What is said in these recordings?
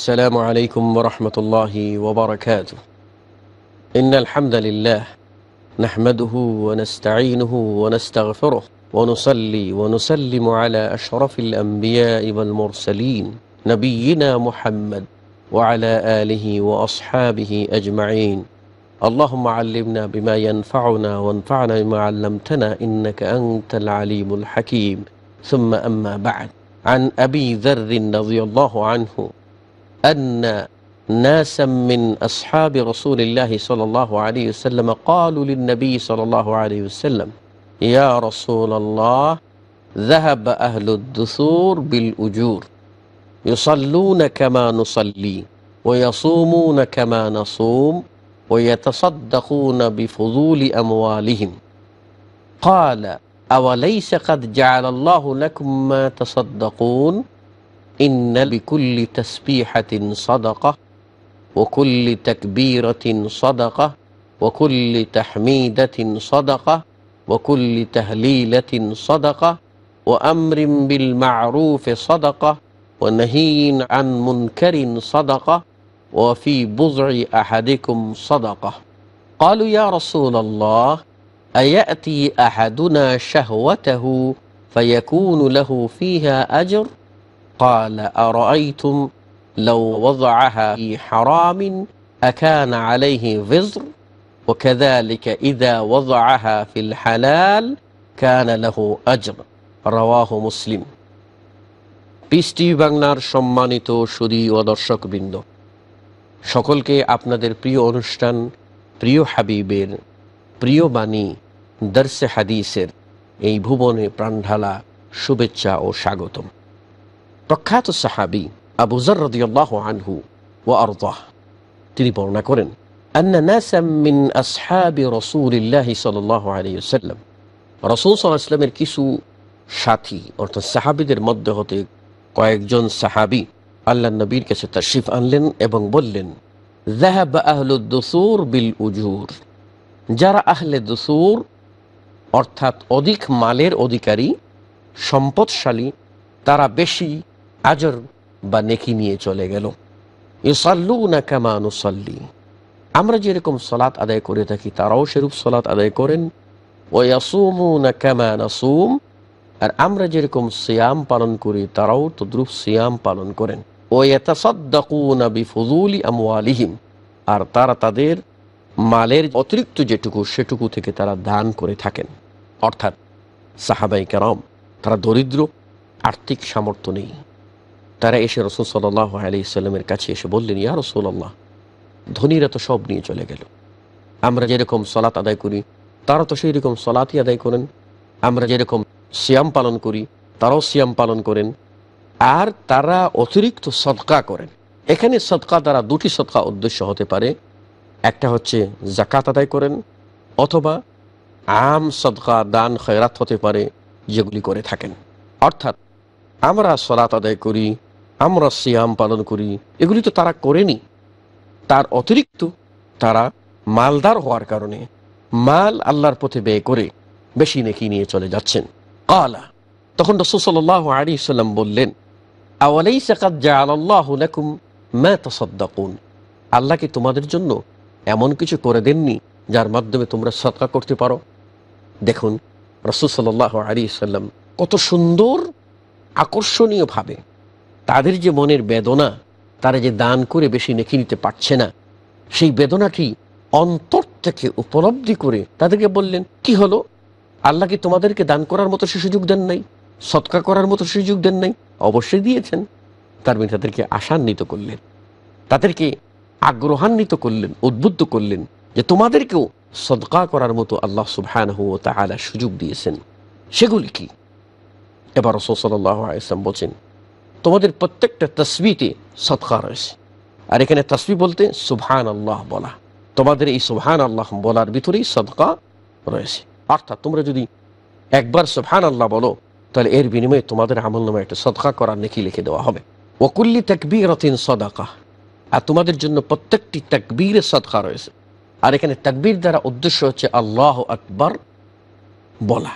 السلام عليكم ورحمة الله وبركاته إن الحمد لله نحمده ونستعينه ونستغفره ونصلي ونسلم على أشرف الأنبياء والمرسلين نبينا محمد وعلى آله وأصحابه أجمعين اللهم علمنا بما ينفعنا وانفعنا بما علمتنا إنك أنت العليم الحكيم ثم أما بعد عن أبي ذر رضي الله عنه أن ناسا من أصحاب رسول الله صلى الله عليه وسلم قالوا للنبي صلى الله عليه وسلم يا رسول الله ذهب أهل الدثور بالأجور يصلون كما نصلي ويصومون كما نصوم ويتصدقون بفضول أموالهم قال أوليس قد جعل الله لكم ما تصدقون إن بكل تسبيحة صدقة وكل تكبيرة صدقة وكل تحميدة صدقة وكل تهليلة صدقة وأمر بالمعروف صدقة ونهي عن منكر صدقة وفي بضع أحدكم صدقة قالوا يا رسول الله أيأتي أحدنا شهوته فيكون له فيها أجر؟ قال أرأيتم لو وضعها في حرام أكان عليه وزر وكذلك إذا وضعها في الحلال كان له أجر رواه مسلم পিস্টি বাংলার সম্মানিত সুদী ও দর্শকবৃন্দ সকলকে আপনাদের প্রিয় অনুষ্ঠান প্রিয় হাবিবের প্রিয় বাণী দর্শে হাদিসের এই ভুবনে প্রাণঢালা শুভেচ্ছা ও স্বাগতম প্রখ্যাত সাহাবি আবু আনহু ও আরদাহ তিনি বর্ণনা করেন আন্না নাসাম মিন আসহাবি রসুলিল্লাহ সাল্লাহ আলিয়াল্লাম রসুল সাল্লাহ কিছু সাথী অর্থাৎ সাহাবিদের মধ্যে হতে কয়েকজন সাহাবি আল্লাহ নবীর কাছে তাশিফ আনলেন এবং বললেন জাহাব আহলুদ্দসুর বিল উজুর যারা আহলে দসুর অর্থাৎ অধিক মালের অধিকারী সম্পদশালী তারা বেশি আজর বা নেকি নিয়ে চলে গেল ইসাল্লু না আমরা যেরকম সলাৎ আদায় করে থাকি তারাও সেরূপ সলাৎ আদায় করেন ওয়াসুমু না কামানাসুম আর আমরা যেরকম সিয়াম পালন করি তারাও তদ্রুপ সিয়াম পালন করেন ওয়াতাসাদ্দাকুনা বিফুজুলি আমওয়ালিহিম আর তারা তাদের মালের অতিরিক্ত যেটুকু সেটুকু থেকে তারা দান করে থাকেন অর্থাৎ সাহাবাই কেরম তারা দরিদ্র আর্থিক সামর্থ্য নেই তারা এসে রসুল সাল্লাহ আলি ইসলামের কাছে এসে বললেন ইয়া রসুল আল্লাহ ধনীরা তো সব নিয়ে চলে গেল আমরা যেরকম সলাৎ আদায় করি তারা তো সেই রকম সলাতই আদায় করেন আমরা যেরকম সিয়াম পালন করি তারাও সিয়াম পালন করেন আর তারা অতিরিক্ত সদকা করেন এখানে সদকা দ্বারা দুটি সদকা উদ্দেশ্য হতে পারে একটা হচ্ছে জাকাত আদায় করেন অথবা আম সদকা দান খয়রাত হতে পারে যেগুলি করে থাকেন অর্থাৎ আমরা সলাত আদায় করি আমরা সিয়াম পালন করি এগুলি তো তারা করেনি তার অতিরিক্ত তারা মালদার হওয়ার কারণে মাল আল্লাহর পথে ব্যয় করে বেশি নেকি নিয়ে চলে যাচ্ছেন আলা তখন রসুসল্লাহ আলী সাল্লাম বললেন আওয়ালাই জা আল্লাহ কি তোমাদের জন্য এমন কিছু করে দেননি যার মাধ্যমে তোমরা সৎকা করতে পারো দেখুন রসুসল্লাহ আলী সাল্লাম কত সুন্দর আকর্ষণীয়ভাবে তাদের যে মনের বেদনা তারা যে দান করে বেশি নেখে নিতে পারছে না সেই বেদনাটি অন্তর থেকে উপলব্ধি করে তাদেরকে বললেন কি হলো আল্লাহ কি তোমাদেরকে দান করার মতো সে সুযোগ দেন নাই সৎকা করার মতো সুযোগ দেন নাই অবশ্যই দিয়েছেন তার মানে তাদেরকে আশান্বিত করলেন তাদেরকে আগ্রহান্বিত করলেন উদ্বুদ্ধ করলেন যে তোমাদেরকেও সদকা করার মতো আল্লাহ সুবহান তাহলে সুযোগ দিয়েছেন সেগুলি কি এবার রসোসাল্লাহ আসলাম বলছেন তোমাদের প্রত্যেকটা তসবিতে সৎকা রয়েছে আর এখানে তসবি বলতে সুবহান আল্লাহ বলা তোমাদের এই সুবহান আল্লাহ বলার ভিতরেই সদকা রয়েছে অর্থাৎ তোমরা যদি একবার সুভান আল্লাহ বলো তাহলে এর বিনিময়ে তোমাদের আমল নামে একটা সদকা করার নেকি লিখে দেওয়া হবে ওকুল্লি তাকবির রতিন সদাকা আর তোমাদের জন্য প্রত্যেকটি তাকবীরের সদকা রয়েছে আর এখানে তাকবীর দ্বারা উদ্দেশ্য হচ্ছে আল্লাহ আকবর বলা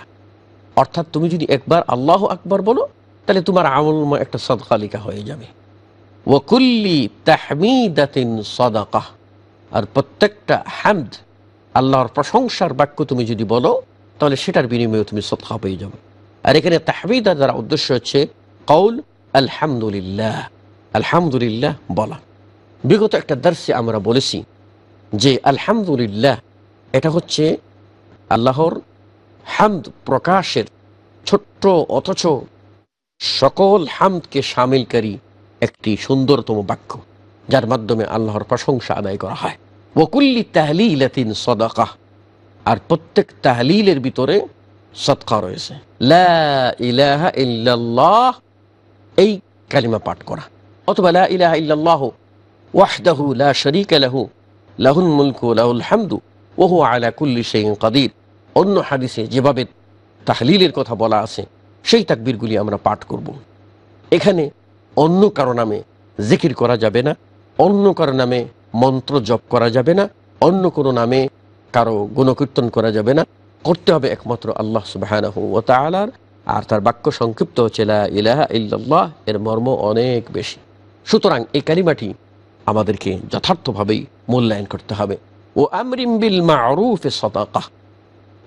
অর্থাৎ তুমি যদি একবার আল্লাহ আকবর বলো তাহলে তোমার আমল একটা সদকালিকা হয়ে যাবে ওকুল্লি তাহমিদাতিন সদাকাহ আর প্রত্যেকটা হ্যামদ আল্লাহর প্রশংসার বাক্য তুমি যদি বলো তাহলে সেটার বিনিময়ে তুমি সদকা পেয়ে যাবে আর এখানে তাহমিদা দ্বারা উদ্দেশ্য হচ্ছে কৌল আলহামদুলিল্লাহ আলহামদুলিল্লাহ বলা বিগত একটা দর্শে আমরা বলেছি যে আলহামদুলিল্লাহ এটা হচ্ছে আল্লাহর হামদ প্রকাশের ছোট্ট অথচ সকল হামদকে সামিলকারী একটি সুন্দরতম বাক্য যার মাধ্যমে আল্লাহর প্রশংসা আদায় করা হয় ওকুল্লি তাহলিলাতিন সদাকাহ আর প্রত্যেক তাহলিলের ভিতরে সৎকা রয়েছে লা ইলাহা ইল্লাল্লাহ এই কালিমা পাঠ করা অথবা লা ইলাহা ইল্লাল্লাহ ওয়াহদাহু লা শারীকা লাহু লাহুল মুলকু লাহুল হামদু ওহু আলা কুল্লি শাইইন কাদির অন্য হাদিসে যেভাবে তাহলিলের কথা বলা আছে সেই তাকবীরগুলি আমরা পাঠ করব। এখানে অন্য কারো নামে জিকির করা যাবে না অন্য কারো নামে মন্ত্র জপ করা যাবে না অন্য কোনো নামে কারো গুণকীর্তন করা যাবে না করতে হবে একমাত্র আল্লাহ সুবাহ আর তার বাক্য সংক্ষিপ্ত হচ্ছে ইলাহা ইল্লাল্লাহ এর মর্ম অনেক বেশি সুতরাং এই কালিমাটি আমাদেরকে যথার্থভাবেই মূল্যায়ন করতে হবে ও আমরিম বিল মা মারুফে সদাকা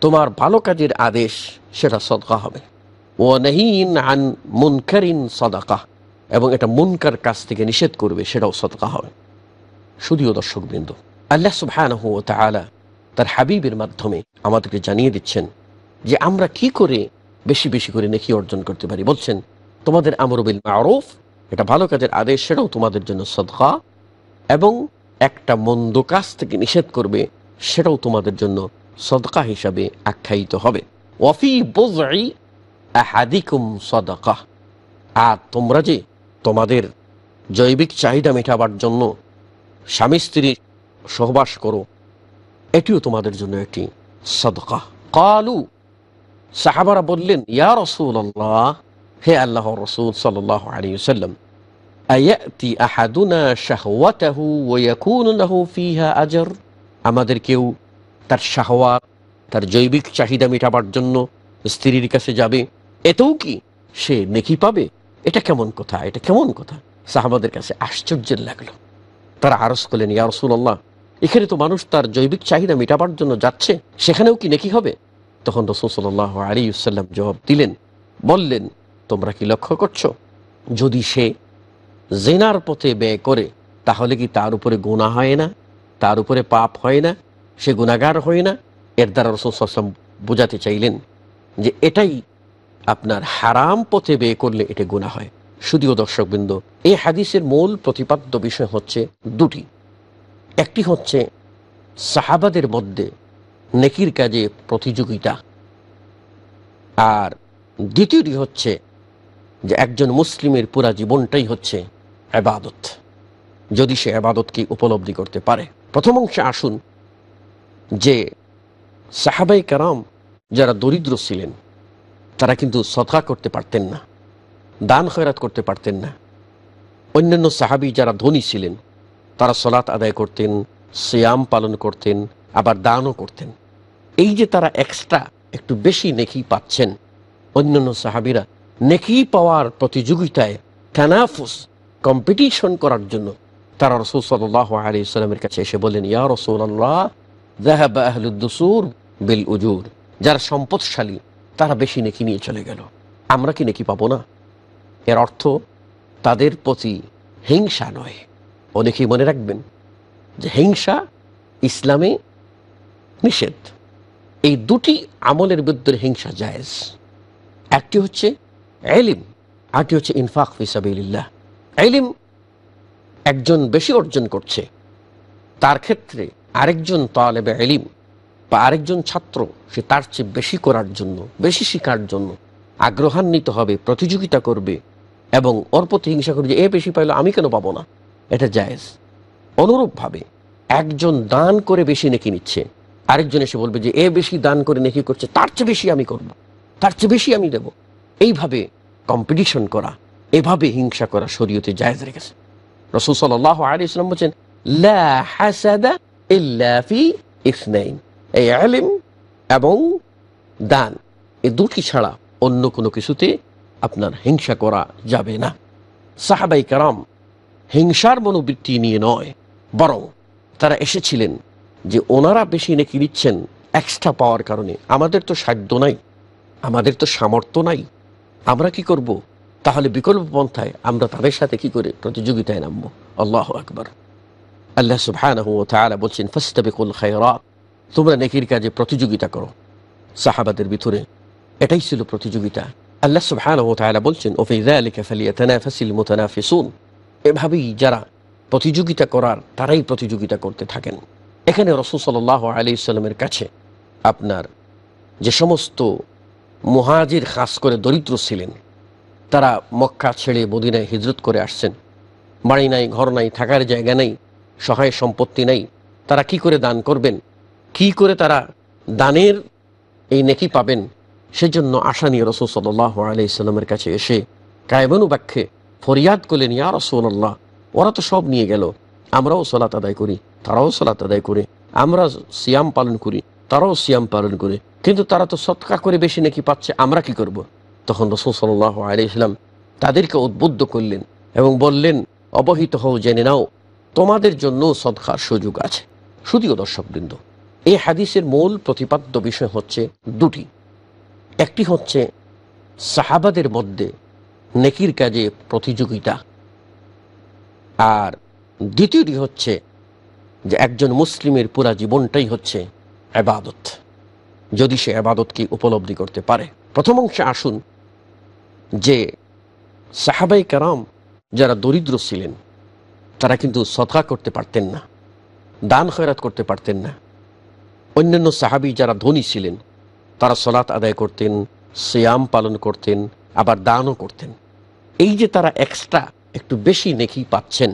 তোমার ভালো কাজের আদেশ সেটা সদকা হবে ও নাহিন আন মুনকারিন সদাকা এবং এটা মুনকার কাছ থেকে নিষেধ করবে সেটাও সদকা হবে শুধুও দর্শকবৃন্দ আল্লাহ সুবহানাহু তার হাবিবের মাধ্যমে আমাদেরকে জানিয়ে দিচ্ছেন যে আমরা কি করে বেশি বেশি করে নেকি অর্জন করতে পারি বলছেন তোমাদের আমরবিল আরফ এটা ভালো কাজের আদেশ সেটাও তোমাদের জন্য সদকা এবং একটা মন্দ কাজ থেকে নিষেধ করবে সেটাও তোমাদের জন্য সদকা হিসাবে আখ্যায়িত হবে ওয়াফি আহাদিকুম সদাকা আর তোমরা যে তোমাদের জৈবিক চাহিদা মেটাবার জন্য স্বামী স্ত্রী সহবাস করো এটিও তোমাদের জন্য একটি সদকা কালু সাহাবারা বললেন ইয়া রসুল আল্লাহ হে আল্লাহ রসুল সাল্লাহ আলী সাল্লাম আয়াতি আহাদুনা শাহওয়াতাহু ওয়াকুন ফিহা আজর আমাদের কেউ তার শাহওয়াত তার জৈবিক চাহিদা মেটাবার জন্য স্ত্রীর কাছে যাবে এতেও কি সে নেকি পাবে এটা কেমন কথা এটা কেমন কথা সাহাবাদের কাছে আশ্চর্যের লাগলো তারা আরস করলেন ইয়া এখানে তো মানুষ তার জৈবিক চাহিদা মেটাবার জন্য যাচ্ছে সেখানেও কি নেকি হবে তখন রসুল্লাহ আলিউসাল্লাম জবাব দিলেন বললেন তোমরা কি লক্ষ্য করছো যদি সে জেনার পথে ব্যয় করে তাহলে কি তার উপরে গুণা হয় না তার উপরে পাপ হয় না সে গুণাগার হয় না এর দ্বারা রসুল বোঝাতে চাইলেন যে এটাই আপনার হারাম পথে বে করলে এটা গুণা হয় শুধুও দর্শকবৃন্দ এই হাদিসের মূল প্রতিপাদ্য বিষয় হচ্ছে দুটি একটি হচ্ছে সাহাবাদের মধ্যে নেকির কাজে প্রতিযোগিতা আর দ্বিতীয়টি হচ্ছে যে একজন মুসলিমের পুরা জীবনটাই হচ্ছে আবাদত যদি সে আবাদতকে উপলব্ধি করতে পারে প্রথম অংশে আসুন যে সাহাবাই কারাম যারা দরিদ্র ছিলেন তারা কিন্তু সদকা করতে পারতেন না দান খয়রাত করতে পারতেন না অন্যান্য সাহাবি যারা ধনী ছিলেন তারা সলাৎ আদায় করতেন শ্যাম পালন করতেন আবার দানও করতেন এই যে তারা এক্সট্রা একটু বেশি নেকি পাচ্ছেন অন্যান্য সাহাবিরা নেকি পাওয়ার প্রতিযোগিতায় ফ্যানাফুস কম্পিটিশন করার জন্য তারা রসুল সাল্লাহ আলী কাছে এসে বলেন ইয়া রসুল আল্লাহ বিল উজুর যারা সম্পদশালী তারা বেশি নেকি নিয়ে চলে গেল আমরা কি নেকি পাবো না এর অর্থ তাদের প্রতি হিংসা নয় অনেকেই মনে রাখবেন যে হিংসা ইসলামে নিষেধ এই দুটি আমলের বিরুদ্ধে হিংসা জায়েজ একটি হচ্ছে এলিম আরটি হচ্ছে ইনফাক ফিসাবিল্লাহ এলিম একজন বেশি অর্জন করছে তার ক্ষেত্রে আরেকজন তালেবে এলিম বা আরেকজন ছাত্র সে তার চেয়ে বেশি করার জন্য বেশি শেখার জন্য আগ্রহান্বিত হবে প্রতিযোগিতা করবে এবং ওর প্রতি হিংসা করবে যে এ বেশি পাইলো আমি কেন পাবো না এটা জায়েজ অনুরূপভাবে একজন দান করে বেশি নেকি নিচ্ছে আরেকজন এসে বলবে যে এ বেশি দান করে নেকি করছে তার চেয়ে বেশি আমি করব তার চেয়ে বেশি আমি দেব এইভাবে কম্পিটিশন করা এভাবে হিংসা করা শরীয়তে জায়েজ রেখেছে রসুল সাল আলী ইসলাম বলছেন ফি এই আলিম এবং দান এ দুটি ছাড়া অন্য কোনো কিছুতে আপনার হিংসা করা যাবে না সাহাবাই কারাম হিংসার মনোবৃত্তি নিয়ে নয় বরং তারা এসেছিলেন যে ওনারা বেশি নাকি নিচ্ছেন এক্সট্রা পাওয়ার কারণে আমাদের তো সাধ্য নাই আমাদের তো সামর্থ্য নাই আমরা কি করব তাহলে বিকল্প পন্থায় আমরা তাদের সাথে কি করে প্রতিযোগিতায় নামবো আল্লাহ আকবর আল্লাহ সুবহানাহু ওয়া তাআলা বলছেন ফাস্তাবিকুল খায়রা তোমরা নেকির কাজে প্রতিযোগিতা করো সাহাবাদের ভিতরে এটাই ছিল প্রতিযোগিতা আল্লাহ সুবহান ও তালা বলছেন ওফেজাফাসিল ফেসুন এভাবেই যারা প্রতিযোগিতা করার তারাই প্রতিযোগিতা করতে থাকেন এখানে রসুল সাল্লাহ আলি ইসলামের কাছে আপনার যে সমস্ত মহাজির খাস করে দরিদ্র ছিলেন তারা মক্কা ছেড়ে মদিনায় হিজরত করে আসছেন বাড়ি নাই ঘর নাই থাকার জায়গা নাই সহায় সম্পত্তি নাই তারা কি করে দান করবেন কি করে তারা দানের এই নেকি পাবেন সেজন্য আশা নিয়ে রসুল সাল্লাহ আলাইসাল্লামের কাছে এসে কায়বনু বাক্যে ফরিয়াদ করলেন ইয়া রসুল্লাহ ওরা তো সব নিয়ে গেল আমরাও সলাত আদায় করি তারাও সলাত আদায় করে আমরা সিয়াম পালন করি তারাও সিয়াম পালন করে কিন্তু তারা তো সৎকা করে বেশি নাকি পাচ্ছে আমরা কি করব। তখন রসুল সাল্লাহ আলাইসলাম তাদেরকে উদ্বুদ্ধ করলেন এবং বললেন অবহিত হও জেনে নাও তোমাদের জন্য সৎকার সুযোগ আছে শুধুও দর্শকবৃন্দ এই হাদিসের মূল প্রতিপাদ্য বিষয় হচ্ছে দুটি একটি হচ্ছে সাহাবাদের মধ্যে নেকির কাজে প্রতিযোগিতা আর দ্বিতীয়টি হচ্ছে যে একজন মুসলিমের পুরা জীবনটাই হচ্ছে আবাদত যদি সে আবাদতকে উপলব্ধি করতে পারে প্রথম অংশে আসুন যে সাহাবাই কারাম যারা দরিদ্র ছিলেন তারা কিন্তু সদকা করতে পারতেন না দান খয়রাত করতে পারতেন না অন্যান্য সাহাবি যারা ধনী ছিলেন তারা সলাৎ আদায় করতেন শ্যাম পালন করতেন আবার দানও করতেন এই যে তারা এক্সট্রা একটু বেশি নেকি পাচ্ছেন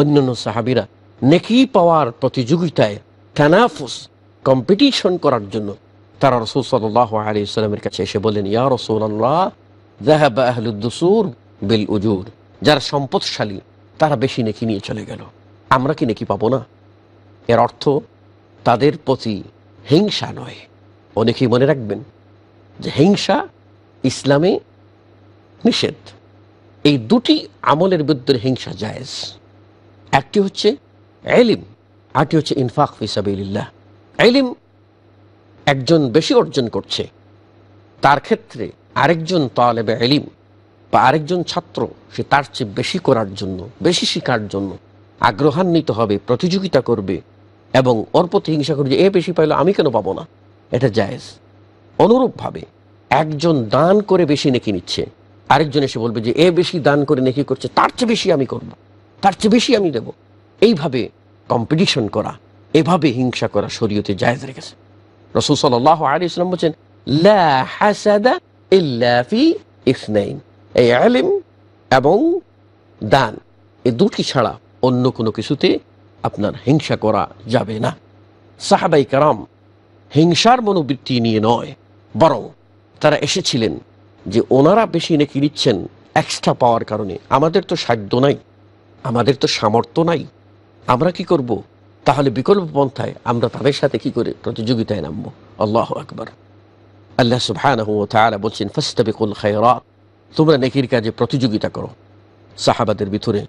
অন্যান্য সাহাবিরা নেকি পাওয়ার প্রতিযোগিতায় ক্যানাফুস কম্পিটিশন করার জন্য তারা রসুল সাল্লাহ আলী ইসলামের কাছে এসে বলেন ইয়া রসুল আল্লাহ জাহাবাহুদ্দুসুর বিল উজুর যারা সম্পদশালী তারা বেশি নেকি নিয়ে চলে গেল আমরা কি নেকি পাবো না এর অর্থ তাদের প্রতি হিংসা নয় অনেকেই মনে রাখবেন যে হিংসা ইসলামে নিষেধ এই দুটি আমলের বিরুদ্ধে হিংসা জায়েজ একটি হচ্ছে এলিম আরটি হচ্ছে ইনফাক ফিসাবিল্লাহ এলিম একজন বেশি অর্জন করছে তার ক্ষেত্রে আরেকজন তালেবে এলিম বা আরেকজন ছাত্র সে তার চেয়ে বেশি করার জন্য বেশি শেখার জন্য আগ্রহান্বিত হবে প্রতিযোগিতা করবে এবং ওর প্রতি হিংসা করি যে এ বেশি পাইলে আমি কেন পাবো না এটা জায়েজ অনুরূপভাবে একজন দান করে বেশি নেকি নিচ্ছে আরেকজন এসে বলবে যে এ বেশি দান করে নেকি করছে তার চেয়ে বেশি আমি করব। তার চেয়ে বেশি আমি দেব এইভাবে কম্পিটিশন করা এভাবে হিংসা করা শরীয়তে জায়েজ রেখেছে রসুল সাল্লাহ আলী ইসলাম বলছেন এবং দান এ দুটি ছাড়া অন্য কোনো কিছুতে আপনার হিংসা করা যাবে না সাহাবাই কারাম হিংসার মনোবৃত্তি নিয়ে নয় বরং তারা এসেছিলেন যে ওনারা বেশি নাকি নিচ্ছেন এক্সট্রা পাওয়ার কারণে আমাদের তো সাধ্য নাই আমাদের তো সামর্থ্য নাই আমরা কি করব তাহলে বিকল্প পন্থায় আমরা তাদের সাথে কি করে প্রতিযোগিতায় নামব আল্লাহ আকবর আল্লাহ সুবহানাহু ওয়া তাআলা বলছেন ফাস্তাবিকুল খায়রাত তোমরা নেকির কাজে প্রতিযোগিতা করো সাহাবাদের ভিতরে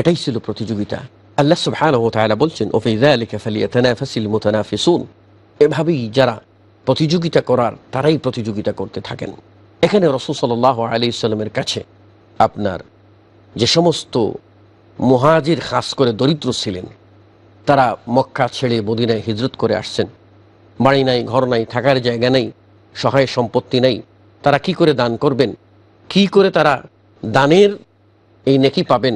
এটাই ছিল প্রতিযোগিতা আল্লাহ সুবহান ও তায়লা বলছেন ওফেজা আলিকা ফালিয়া তেনাফাসিল মোতানাফিসুন এভাবেই যারা প্রতিযোগিতা করার তারাই প্রতিযোগিতা করতে থাকেন এখানে রসুল সাল্লাহ আলি ইসলামের কাছে আপনার যে সমস্ত মহাজির খাস করে দরিদ্র ছিলেন তারা মক্কা ছেড়ে মদিনায় হিজরত করে আসছেন বাড়ি নাই ঘর নাই থাকার জায়গা নাই সহায় সম্পত্তি নাই তারা কি করে দান করবেন কি করে তারা দানের এই নেকি পাবেন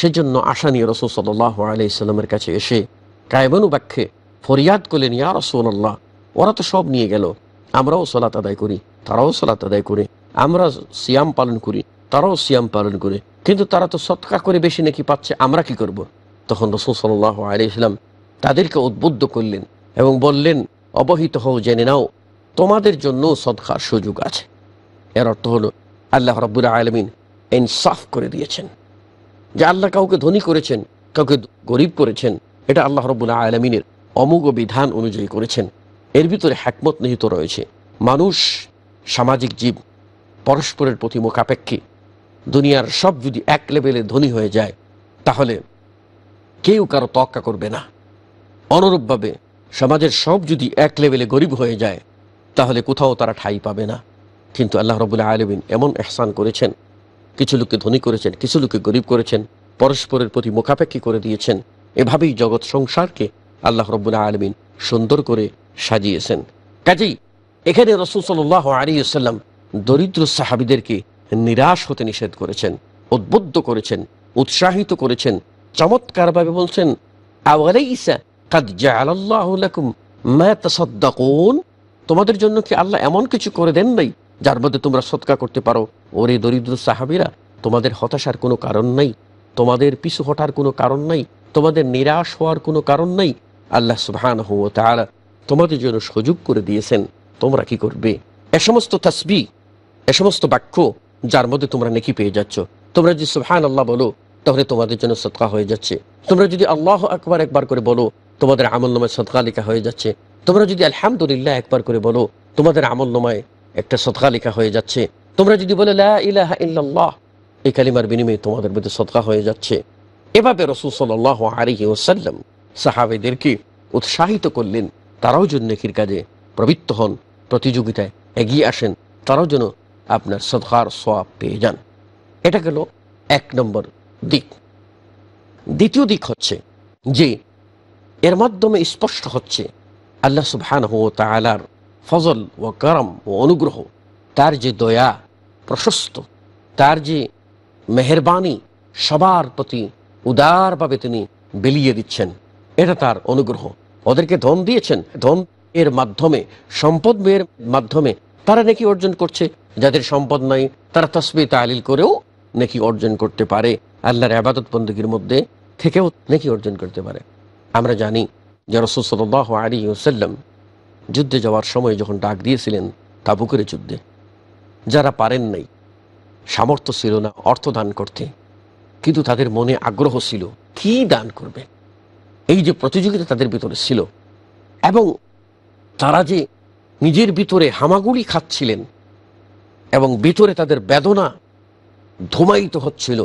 সেজন্য আশা নিয়ে রসুল সাল্লাহ আলাইসাল্লামের কাছে এসে বাক্যে ফরিয়াদ করলেন ইয়া রসুল্লাহ ওরা তো সব নিয়ে গেল আমরাও সলাত আদায় করি তারাও সলাত আদায় করে আমরা সিয়াম পালন করি তারাও সিয়াম পালন করে কিন্তু তারা তো সৎকা করে বেশি নাকি পাচ্ছে আমরা কি করব। তখন রসুল সাল্লাহ আলাইসাল্লাম তাদেরকে উদ্বুদ্ধ করলেন এবং বললেন অবহিত হও জেনে নাও তোমাদের জন্য সৎকার সুযোগ আছে এর অর্থ হলো আল্লাহ রব্বুল আলমিন ইনসাফ করে দিয়েছেন যে আল্লাহ কাউকে ধনী করেছেন কাউকে গরিব করেছেন এটা আল্লাহ রব্বুল আলমিনের অমোঘ বিধান অনুযায়ী করেছেন এর ভিতরে হ্যাকমত নিহিত রয়েছে মানুষ সামাজিক জীব পরস্পরের প্রতি মোকাপেক্ষী দুনিয়ার সব যদি এক লেভেলে ধনী হয়ে যায় তাহলে কেউ কারো তক্কা করবে না অনুরূপভাবে সমাজের সব যদি এক লেভেলে গরিব হয়ে যায় তাহলে কোথাও তারা ঠাই পাবে না কিন্তু আল্লাহ রবুল্লা আলমিন এমন এহসান করেছেন কিছু লোককে ধনী করেছেন কিছু লোককে গরিব করেছেন পরস্পরের প্রতি মুখাপেক্ষী করে দিয়েছেন এভাবেই জগৎ সংসারকে আল্লাহ রব্বুল্লাহ আলমিন সুন্দর করে সাজিয়েছেন কাজেই এখানে রসুল সাল্লাহ আলিয়াল্লাম দরিদ্র সাহাবিদেরকে নিরাশ হতে নিষেধ করেছেন উদ্বুদ্ধ করেছেন উৎসাহিত করেছেন চমৎকারভাবে বলছেন তোমাদের জন্য কি আল্লাহ এমন কিছু করে দেন নাই যার মধ্যে তোমরা সৎকা করতে পারো ওরে দরিদ্র সাহাবিরা তোমাদের হতাশার কোনো কারণ নাই তোমাদের পিছু হটার কোনো কারণ নাই তোমাদের নিরাশ হওয়ার কোনো কারণ নাই আল্লাহ সুহান হো তাহারা তোমাদের জন্য সুযোগ করে দিয়েছেন তোমরা কি করবে এ সমস্ত তাসবি এ সমস্ত বাক্য যার মধ্যে তোমরা নেকি পেয়ে যাচ্ছ তোমরা যদি সুহান আল্লাহ বলো তাহলে তোমাদের জন্য সৎকা হয়ে যাচ্ছে তোমরা যদি আল্লাহ আকবার একবার করে বলো তোমাদের আমল নামায় সৎকা লেখা হয়ে যাচ্ছে তোমরা যদি আলহামদুলিল্লাহ একবার করে বলো তোমাদের আমল নামায় একটা সৎকা লেখা হয়ে যাচ্ছে তোমরা যদি বলে ইলাহা এই কালিমার বিনিময়ে তোমাদের মধ্যে সৎকা হয়ে যাচ্ছে এভাবে রসুল সাল্লাহ আলিহি ওসাল্লাম সাহাবেদেরকে উৎসাহিত করলেন তারাও যেন নেকির কাজে প্রবৃত্ত হন প্রতিযোগিতায় এগিয়ে আসেন তারাও যেন আপনার সদকার সব পেয়ে যান এটা গেল এক নম্বর দিক দ্বিতীয় দিক হচ্ছে যে এর মাধ্যমে স্পষ্ট হচ্ছে আল্লাহ হো তালার ফজল ও করম ও অনুগ্রহ তার যে দয়া প্রশস্ত তার যে মেহরবানি সবার প্রতি উদারভাবে তিনি বিলিয়ে দিচ্ছেন এটা তার অনুগ্রহ ওদেরকে ধন দিয়েছেন ধন এর মাধ্যমে সম্পদ এর মাধ্যমে তারা নাকি অর্জন করছে যাদের সম্পদ নাই তারা তসবি তালিল করেও নাকি অর্জন করতে পারে আল্লাহর আবাদত বন্দীর মধ্যে থেকেও নাকি অর্জন করতে পারে আমরা জানি যে রসুল সাল আলী ওসাল্লাম যুদ্ধে যাওয়ার সময় যখন ডাক দিয়েছিলেন তাবুকের যুদ্ধে যারা পারেন নাই সামর্থ্য ছিল না অর্থ দান করতে কিন্তু তাদের মনে আগ্রহ ছিল কি দান করবে এই যে প্রতিযোগিতা তাদের ভিতরে ছিল এবং তারা যে নিজের ভিতরে হামাগুড়ি খাচ্ছিলেন এবং ভিতরে তাদের বেদনা ধুমায়িত হচ্ছিল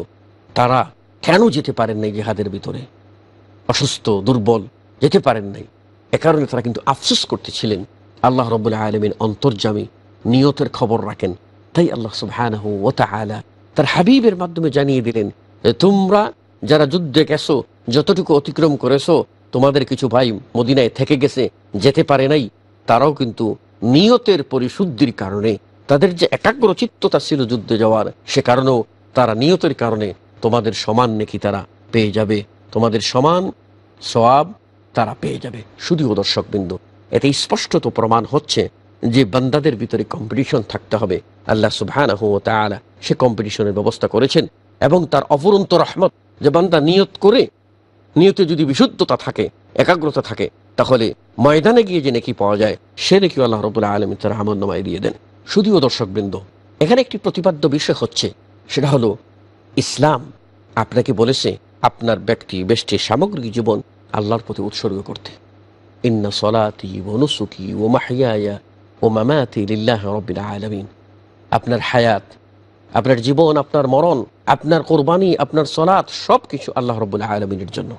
তারা কেন যেতে পারেন নাই জেহাদের ভিতরে অসুস্থ দুর্বল যেতে পারেন নাই এ কারণে তারা কিন্তু আফসুস করতেছিলেন আল্লাহ রবুল্লা আলমিন অন্তর্জামী নিয়তের খবর রাখেন তাই আল্লাহ সুবহানাহু ও তার হাবিবের মাধ্যমে জানিয়ে দিলেন তোমরা যারা যুদ্ধে গেছো যতটুকু অতিক্রম করেছো তোমাদের কিছু ভাই মদিনায় থেকে গেছে যেতে পারে নাই তারাও কিন্তু নিয়তের পরিশুদ্ধির কারণে তাদের যে একাগ্র চিত্ততা ছিল যুদ্ধে যাওয়ার সে কারণেও তারা নিয়তের কারণে তোমাদের সমান নেকি তারা পেয়ে যাবে তোমাদের সমান সওয়াব তারা পেয়ে যাবে শুধুও দর্শকবৃন্দ এতে স্পষ্টত প্রমাণ হচ্ছে যে বান্দাদের ভিতরে কম্পিটিশন থাকতে হবে আল্লাহ সুবাহ সে কম্পিটিশনের ব্যবস্থা করেছেন এবং তার অপরন্ত রহমত যে বান্দা নিয়ত করে নিয়তে যদি বিশুদ্ধতা থাকে একাগ্রতা থাকে তাহলে ময়দানে গিয়ে যে নাকি পাওয়া যায় সে নাকি আল্লাহ রবুল্লাহ আলম তার আমন্নমায় দিয়ে দেন শুধুও দর্শকবৃন্দ এখানে একটি প্রতিপাদ্য বিষয় হচ্ছে সেটা হলো ইসলাম আপনাকে বলেছে আপনার ব্যক্তি বেষ্টির সামগ্রিক জীবন আল্লাহর প্রতি উৎসর্গ করতে ইন্না সলাতি ও নুসুকি ও মাহিয়ায়া ও মামাতি লিল্লাহ রব্বিল আলমিন আপনার হায়াত আপনার জীবন আপনার মরণ আপনার কোরবানি আপনার সলাৎ সব কিছু আল্লাহ রব্বুল্লাহ আলমিনের জন্য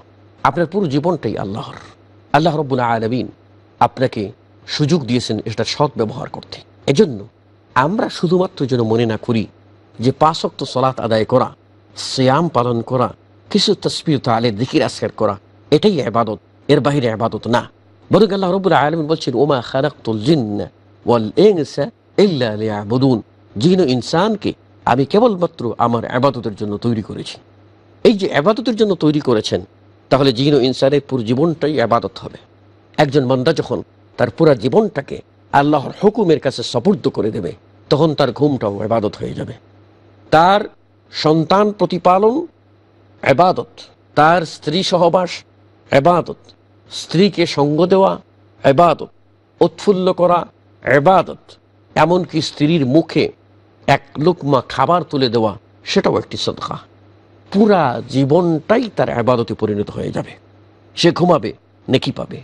আপনার পুরো জীবনটাই আল্লাহর আল্লাহ রব্বুল্লাহ আলমিন আপনাকে সুযোগ দিয়েছেন এটা সৎ ব্যবহার করতে এজন্য আমরা শুধুমাত্র যেন মনে না করি যে পাঁচক্ত সলাৎ আদায় করা শ্যাম পালন করা কিছু তসবির তালে দিকির আজকার করা এটাই আবাদত এর বাহিরে আবাদত না বরং আল্লাহ রবুল আলমিন বলছেন ওমা খারাকুন জিন ইনসানকে আমি কেবলমাত্র আমার আবাদতের জন্য তৈরি করেছি এই যে আবাদতের জন্য তৈরি করেছেন তাহলে জিন ইনসানের পুরো জীবনটাই আবাদত হবে একজন মন্দা যখন তার পুরো জীবনটাকে আল্লাহর হুকুমের কাছে সপর্দ করে দেবে তখন তার ঘুমটাও আবাদত হয়ে যাবে তার সন্তান প্রতিপালন আবাদত তার স্ত্রী সহবাস এবাদত স্ত্রীকে সঙ্গ দেওয়া এবাদত উৎফুল্ল করা এবাদত এমনকি স্ত্রীর মুখে এক লুকমা খাবার তুলে দেওয়া সেটাও একটি সদকা পুরা জীবনটাই তার আবাদতে পরিণত হয়ে যাবে সে ঘুমাবে নেকি পাবে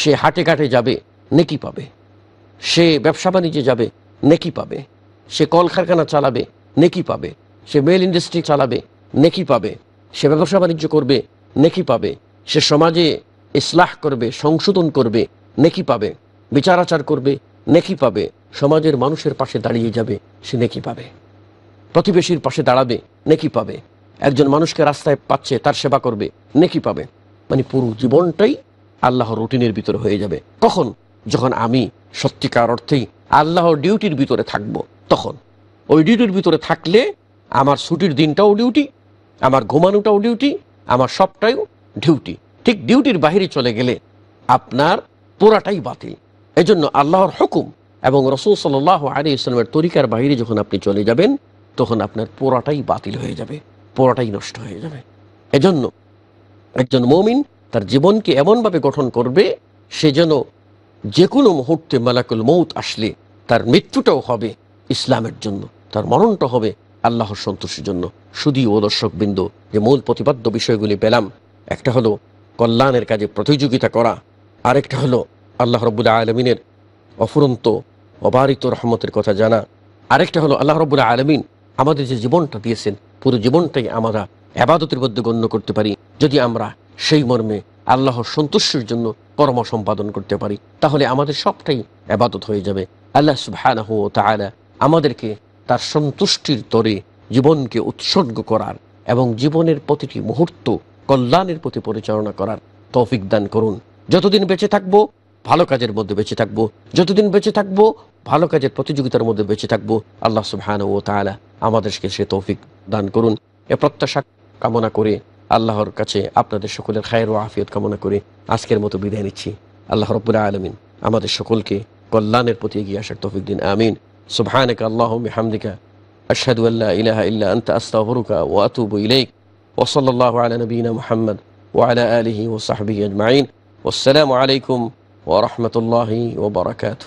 সে হাটে ঘাটে যাবে নেকি পাবে সে ব্যবসা বাণিজ্যে যাবে নেকি পাবে সে কলকারখানা চালাবে নেকি পাবে সে মেল ইন্ডাস্ট্রি চালাবে নেকি পাবে সে ব্যবসা বাণিজ্য করবে নেকি পাবে সে সমাজে ইসলাহ করবে সংশোধন করবে নেকি পাবে বিচারাচার করবে নেকি পাবে সমাজের মানুষের পাশে দাঁড়িয়ে যাবে সে নেকি পাবে প্রতিবেশীর পাশে দাঁড়াবে নেকি পাবে একজন মানুষকে রাস্তায় পাচ্ছে তার সেবা করবে নেকি পাবে মানে পুরো জীবনটাই আল্লাহর রুটিনের ভিতরে হয়ে যাবে কখন যখন আমি সত্যিকার অর্থেই আল্লাহর ডিউটির ভিতরে থাকব তখন ওই ডিউটির ভিতরে থাকলে আমার ছুটির দিনটাও ডিউটি আমার ঘুমানোটাও ডিউটি আমার সবটাই ডিউটি ঠিক ডিউটির বাহিরে চলে গেলে আপনার পুরাটাই বাতিল এজন্য আল্লাহর হুকুম এবং রসুল সাল আলী ইসলামের তরিকার বাহিরে যখন আপনি চলে যাবেন তখন আপনার পুরাটাই বাতিল হয়ে যাবে পুরাটাই নষ্ট হয়ে যাবে এজন্য একজন মমিন তার জীবনকে এমনভাবে গঠন করবে সে যেন যে কোনো মুহূর্তে মালাকুল মৌত আসলে তার মৃত্যুটাও হবে ইসলামের জন্য তার মরণটা হবে আল্লাহর সন্তোষের জন্য শুধু ও দর্শকবৃন্দ যে মূল প্রতিপাদ্য বিষয়গুলি পেলাম একটা হলো কল্যাণের কাজে প্রতিযোগিতা করা আরেকটা হলো আল্লাহ রব্বুল্লা আলমিনের অফুরন্ত অবারিত রহমতের কথা জানা আরেকটা হলো আল্লাহ রব্বুল্লা আলমিন আমাদের যে জীবনটা দিয়েছেন পুরো জীবনটাই আমরা আবাদতের মধ্যে গণ্য করতে পারি যদি আমরা সেই মর্মে আল্লাহর সন্তুষ্টির জন্য কর্ম সম্পাদন করতে পারি তাহলে আমাদের সবটাই আবাদত হয়ে যাবে আল্লাহ সুবাহ তালা আমাদেরকে তার সন্তুষ্টির তরে জীবনকে উৎসর্গ করার এবং জীবনের প্রতিটি মুহূর্ত কল্যাণের প্রতি পরিচালনা করার তৌফিক দান করুন যতদিন বেঁচে থাকবো ভালো কাজের মধ্যে বেঁচে থাকবো যতদিন বেঁচে থাকবো ভালো কাজের প্রতিযোগিতার মধ্যে বেঁচে থাকবো আল্লাহ সুহান ও তালা আমাদেরকে সে তৌফিক দান করুন এ প্রত্যাশা কামনা করে আল্লাহর কাছে আপনাদের সকলের খায়ের ও আফিয়ত কামনা করে আজকের মতো বিদায় নিচ্ছি আল্লাহ রবুল্লা আলমিন আমাদের সকলকে কল্যাণের প্রতি এগিয়ে আসার তৌফিক দিন আমিন সুহানিকা আল্লাহ হামদিকা আশহাদু আল্লাহ ইলাহা ইল্লা আস্তা আস্তাগফিরুকা ওয়া আতুবু ইলাইক وصلى الله على نبينا محمد وعلى آله وصحبه أجمعين والسلام عليكم ورحمة الله وبركاته